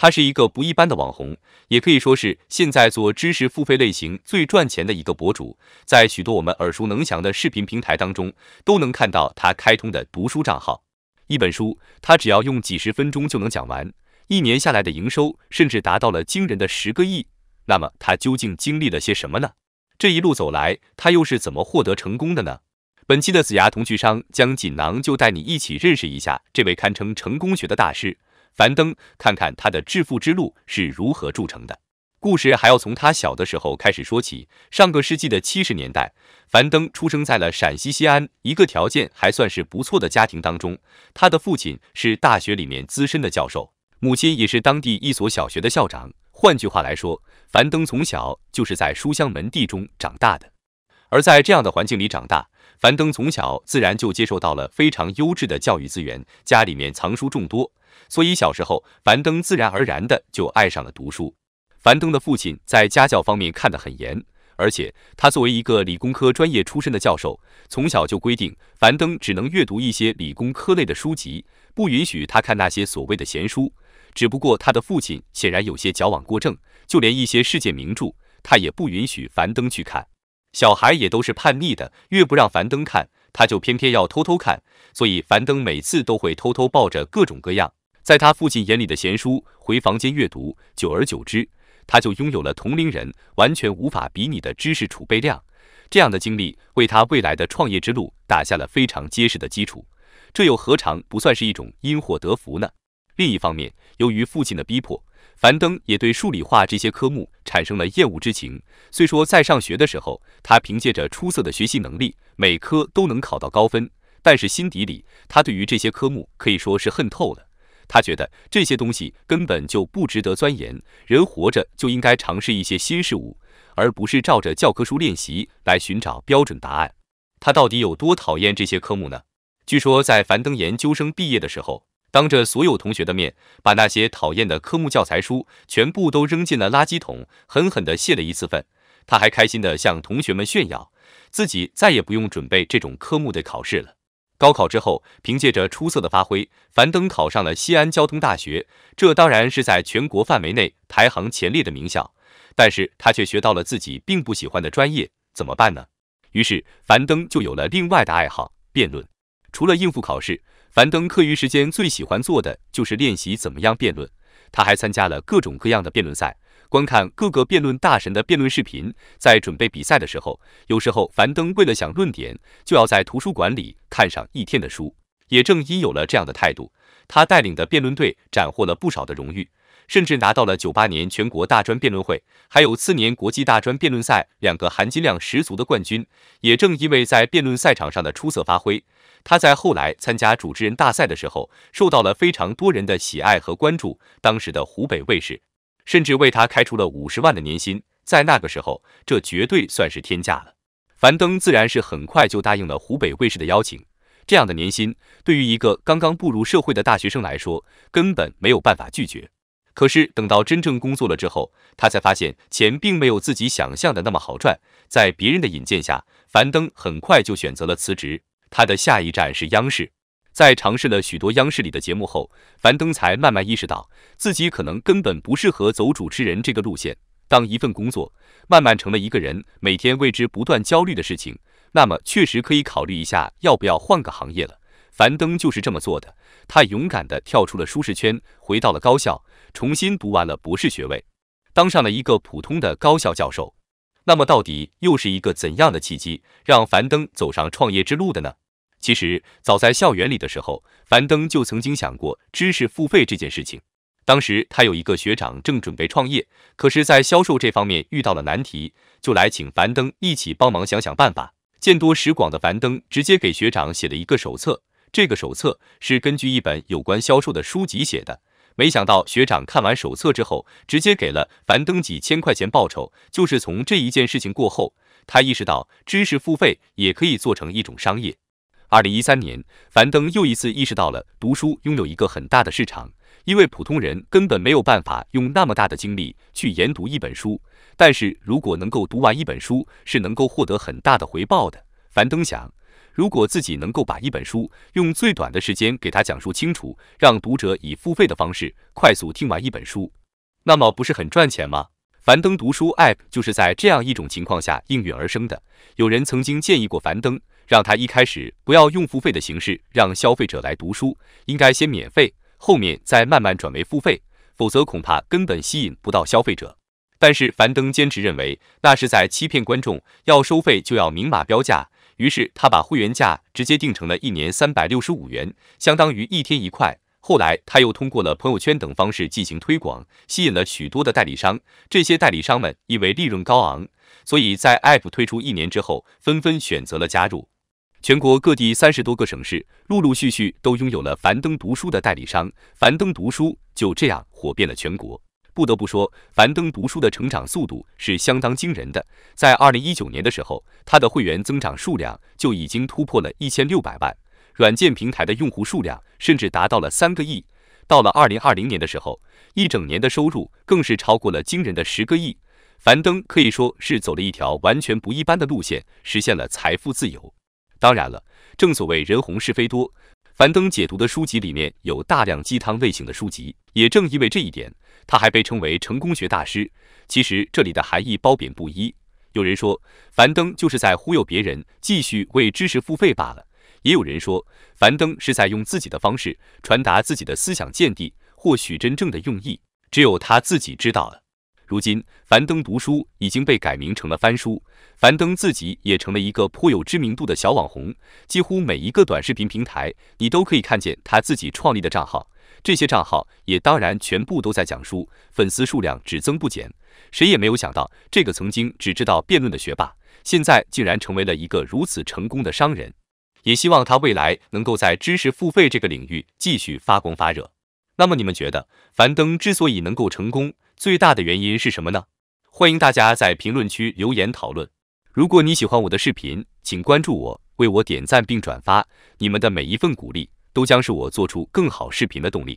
他是一个不一般的网红，也可以说是现在做知识付费类型最赚钱的一个博主，在许多我们耳熟能详的视频平台当中，都能看到他开通的读书账号。一本书，他只要用几十分钟就能讲完，一年下来的营收甚至达到了惊人的十个亿。那么他究竟经历了些什么呢？这一路走来，他又是怎么获得成功的呢？本期的子牙同趣商将锦囊就带你一起认识一下这位堪称成功学的大师。樊登，看看他的致富之路是如何铸成的。故事还要从他小的时候开始说起。上个世纪的七十年代，樊登出生在了陕西西安一个条件还算是不错的家庭当中。他的父亲是大学里面资深的教授，母亲也是当地一所小学的校长。换句话来说，樊登从小就是在书香门第中长大的。而在这样的环境里长大，樊登从小自然就接受到了非常优质的教育资源，家里面藏书众多。所以小时候，樊登自然而然的就爱上了读书。樊登的父亲在家教方面看得很严，而且他作为一个理工科专业出身的教授，从小就规定樊登只能阅读一些理工科类的书籍，不允许他看那些所谓的闲书。只不过他的父亲显然有些矫枉过正，就连一些世界名著，他也不允许樊登去看。小孩也都是叛逆的，越不让樊登看，他就偏偏要偷偷看。所以樊登每次都会偷偷抱着各种各样。在他父亲眼里的闲书，回房间阅读，久而久之，他就拥有了同龄人完全无法比拟的知识储备量。这样的经历为他未来的创业之路打下了非常结实的基础。这又何尝不算是一种因祸得福呢？另一方面，由于父亲的逼迫，樊登也对数理化这些科目产生了厌恶之情。虽说在上学的时候，他凭借着出色的学习能力，每科都能考到高分，但是心底里，他对于这些科目可以说是恨透了。他觉得这些东西根本就不值得钻研，人活着就应该尝试一些新事物，而不是照着教科书练习来寻找标准答案。他到底有多讨厌这些科目呢？据说在樊登研究生毕业的时候，当着所有同学的面，把那些讨厌的科目教材书全部都扔进了垃圾桶，狠狠地泄了一次愤。他还开心地向同学们炫耀，自己再也不用准备这种科目的考试了。高考之后，凭借着出色的发挥，樊登考上了西安交通大学，这当然是在全国范围内排行前列的名校。但是他却学到了自己并不喜欢的专业，怎么办呢？于是，樊登就有了另外的爱好——辩论。除了应付考试，樊登课余时间最喜欢做的就是练习怎么样辩论。他还参加了各种各样的辩论赛。观看各个辩论大神的辩论视频，在准备比赛的时候，有时候樊登为了想论点，就要在图书馆里看上一天的书。也正因有了这样的态度，他带领的辩论队斩获了不少的荣誉，甚至拿到了九八年全国大专辩论会，还有次年国际大专辩论赛两个含金量十足的冠军。也正因为在辩论赛场上的出色发挥，他在后来参加主持人大赛的时候，受到了非常多人的喜爱和关注。当时的湖北卫视。甚至为他开出了五十万的年薪，在那个时候，这绝对算是天价了。樊登自然是很快就答应了湖北卫视的邀请，这样的年薪对于一个刚刚步入社会的大学生来说，根本没有办法拒绝。可是等到真正工作了之后，他才发现钱并没有自己想象的那么好赚。在别人的引荐下，樊登很快就选择了辞职，他的下一站是央视。在尝试了许多央视里的节目后，樊登才慢慢意识到自己可能根本不适合走主持人这个路线。当一份工作慢慢成了一个人每天为之不断焦虑的事情，那么确实可以考虑一下要不要换个行业了。樊登就是这么做的，他勇敢地跳出了舒适圈，回到了高校，重新读完了博士学位，当上了一个普通的高校教授。那么到底又是一个怎样的契机让樊登走上创业之路的呢？其实早在校园里的时候，樊登就曾经想过知识付费这件事情。当时他有一个学长正准备创业，可是，在销售这方面遇到了难题，就来请樊登一起帮忙想想办法。见多识广的樊登直接给学长写了一个手册，这个手册是根据一本有关销售的书籍写的。没想到学长看完手册之后，直接给了樊登几千块钱报酬。就是从这一件事情过后，他意识到知识付费也可以做成一种商业。二零一三年，樊登又一次意识到了读书拥有一个很大的市场，因为普通人根本没有办法用那么大的精力去研读一本书，但是如果能够读完一本书，是能够获得很大的回报的。樊登想，如果自己能够把一本书用最短的时间给他讲述清楚，让读者以付费的方式快速听完一本书，那么不是很赚钱吗？樊登读书 App 就是在这样一种情况下应运而生的。有人曾经建议过樊登。让他一开始不要用付费的形式让消费者来读书，应该先免费，后面再慢慢转为付费，否则恐怕根本吸引不到消费者。但是樊登坚持认为那是在欺骗观众，要收费就要明码标价。于是他把会员价直接定成了一年三百六十五元，相当于一天一块。后来他又通过了朋友圈等方式进行推广，吸引了许多的代理商。这些代理商们因为利润高昂，所以在 App 推出一年之后，纷纷选择了加入。全国各地三十多个省市陆陆续续都拥有了樊登读书的代理商，樊登读书就这样火遍了全国。不得不说，樊登读书的成长速度是相当惊人的。在二零一九年的时候，它的会员增长数量就已经突破了一千六百万，软件平台的用户数量甚至达到了三个亿。到了二零二零年的时候，一整年的收入更是超过了惊人的十个亿。樊登可以说是走了一条完全不一般的路线，实现了财富自由。当然了，正所谓人红是非多，樊登解读的书籍里面有大量鸡汤类型的书籍，也正因为这一点，他还被称为成功学大师。其实这里的含义褒贬不一，有人说樊登就是在忽悠别人继续为知识付费罢了，也有人说樊登是在用自己的方式传达自己的思想见地。或许真正的用意，只有他自己知道了。如今，樊登读书已经被改名成了翻书，樊登自己也成了一个颇有知名度的小网红。几乎每一个短视频平台，你都可以看见他自己创立的账号，这些账号也当然全部都在讲书，粉丝数量只增不减。谁也没有想到，这个曾经只知道辩论的学霸，现在竟然成为了一个如此成功的商人。也希望他未来能够在知识付费这个领域继续发光发热。那么，你们觉得樊登之所以能够成功？最大的原因是什么呢？欢迎大家在评论区留言讨论。如果你喜欢我的视频，请关注我，为我点赞并转发。你们的每一份鼓励，都将是我做出更好视频的动力。